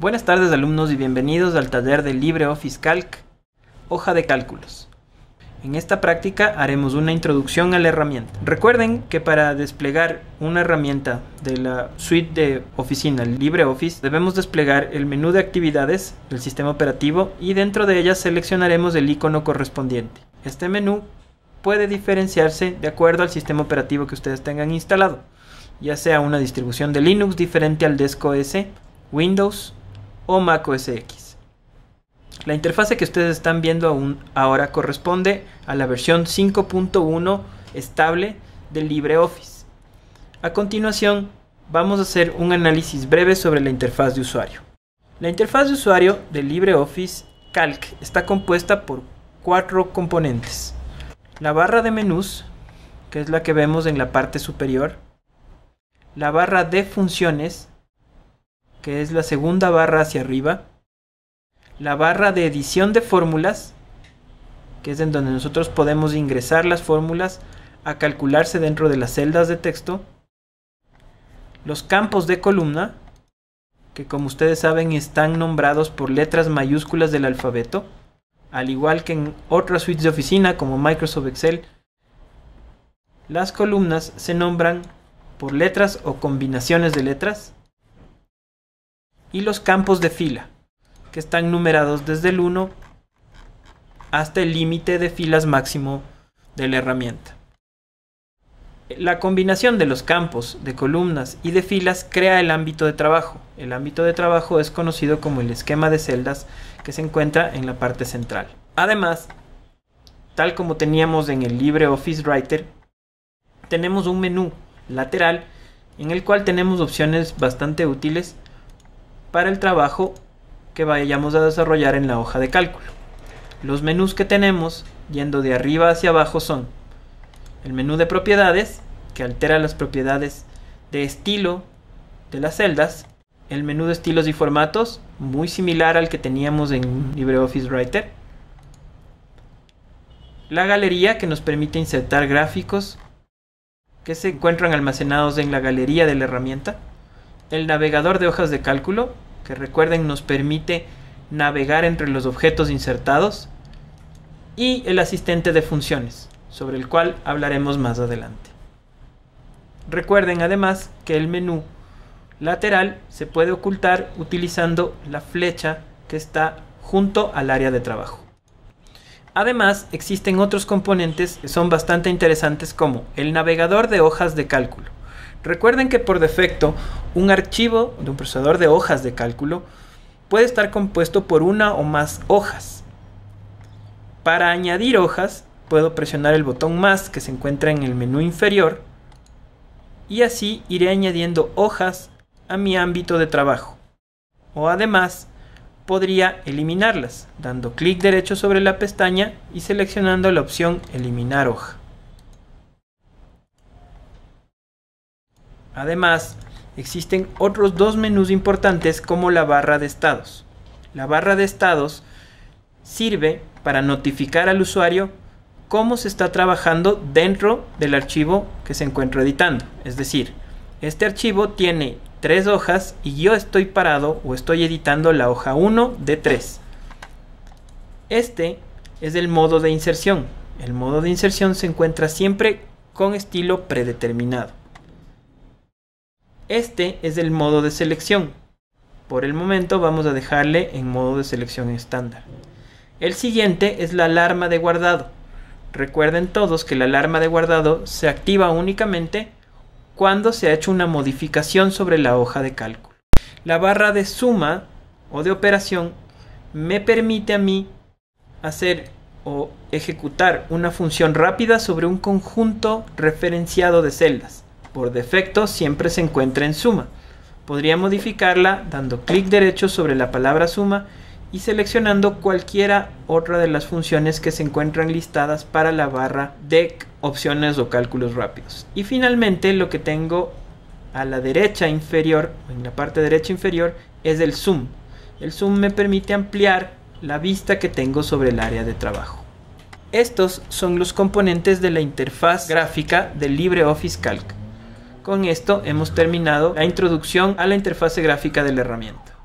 Buenas tardes alumnos y bienvenidos al taller de LibreOffice Calc, hoja de cálculos. En esta práctica haremos una introducción a la herramienta. Recuerden que para desplegar una herramienta de la suite de oficina LibreOffice debemos desplegar el menú de actividades del sistema operativo y dentro de ellas seleccionaremos el icono correspondiente. Este menú puede diferenciarse de acuerdo al sistema operativo que ustedes tengan instalado, ya sea una distribución de Linux diferente al S, Windows o macOS X. La interfase que ustedes están viendo aún ahora corresponde a la versión 5.1 estable de LibreOffice. A continuación, vamos a hacer un análisis breve sobre la interfaz de usuario. La interfaz de usuario de LibreOffice Calc está compuesta por cuatro componentes. La barra de menús, que es la que vemos en la parte superior. La barra de funciones, que es la segunda barra hacia arriba, la barra de edición de fórmulas, que es en donde nosotros podemos ingresar las fórmulas a calcularse dentro de las celdas de texto, los campos de columna, que como ustedes saben están nombrados por letras mayúsculas del alfabeto, al igual que en otras suites de oficina como Microsoft Excel, las columnas se nombran por letras o combinaciones de letras y los campos de fila, que están numerados desde el 1 hasta el límite de filas máximo de la herramienta. La combinación de los campos, de columnas y de filas crea el ámbito de trabajo. El ámbito de trabajo es conocido como el esquema de celdas que se encuentra en la parte central. Además, tal como teníamos en el LibreOffice Writer, tenemos un menú lateral en el cual tenemos opciones bastante útiles el trabajo que vayamos a desarrollar en la hoja de cálculo. Los menús que tenemos yendo de arriba hacia abajo son el menú de propiedades, que altera las propiedades de estilo de las celdas, el menú de estilos y formatos, muy similar al que teníamos en LibreOffice Writer, la galería que nos permite insertar gráficos que se encuentran almacenados en la galería de la herramienta, el navegador de hojas de cálculo, que recuerden nos permite navegar entre los objetos insertados, y el asistente de funciones, sobre el cual hablaremos más adelante. Recuerden además que el menú lateral se puede ocultar utilizando la flecha que está junto al área de trabajo. Además, existen otros componentes que son bastante interesantes como el navegador de hojas de cálculo, Recuerden que por defecto un archivo de un procesador de hojas de cálculo puede estar compuesto por una o más hojas. Para añadir hojas puedo presionar el botón más que se encuentra en el menú inferior y así iré añadiendo hojas a mi ámbito de trabajo. O además podría eliminarlas dando clic derecho sobre la pestaña y seleccionando la opción eliminar hoja. Además, existen otros dos menús importantes como la barra de estados. La barra de estados sirve para notificar al usuario cómo se está trabajando dentro del archivo que se encuentra editando. Es decir, este archivo tiene tres hojas y yo estoy parado o estoy editando la hoja 1 de 3. Este es el modo de inserción. El modo de inserción se encuentra siempre con estilo predeterminado. Este es el modo de selección. Por el momento vamos a dejarle en modo de selección estándar. El siguiente es la alarma de guardado. Recuerden todos que la alarma de guardado se activa únicamente cuando se ha hecho una modificación sobre la hoja de cálculo. La barra de suma o de operación me permite a mí hacer o ejecutar una función rápida sobre un conjunto referenciado de celdas por defecto siempre se encuentra en suma. Podría modificarla dando clic derecho sobre la palabra suma y seleccionando cualquiera otra de las funciones que se encuentran listadas para la barra de opciones o cálculos rápidos. Y finalmente lo que tengo a la derecha inferior, en la parte derecha inferior, es el zoom. El zoom me permite ampliar la vista que tengo sobre el área de trabajo. Estos son los componentes de la interfaz gráfica del LibreOffice Calc. Con esto hemos terminado la introducción a la interfase gráfica de la herramienta.